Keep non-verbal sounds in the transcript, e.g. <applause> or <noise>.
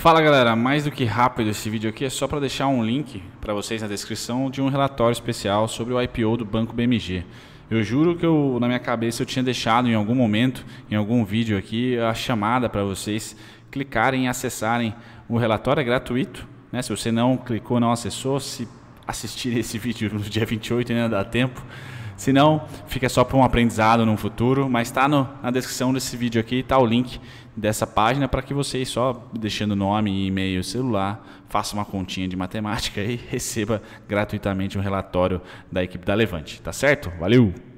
Fala galera, mais do que rápido esse vídeo aqui é só para deixar um link para vocês na descrição de um relatório especial sobre o IPO do Banco BMG. Eu juro que eu, na minha cabeça eu tinha deixado em algum momento, em algum vídeo aqui, a chamada para vocês clicarem e acessarem. O relatório é gratuito, né? Se você não clicou, não acessou, se assistir <laughs> esse vídeo no dia 28 ainda dá tempo. Se não, fica só para um aprendizado no futuro, mas está na descrição desse vídeo aqui, está o link dessa página para que vocês só deixando nome, e-mail, celular, faça uma continha de matemática <laughs> e receba gratuitamente um relatório da equipe da Levante, tá certo? Valeu!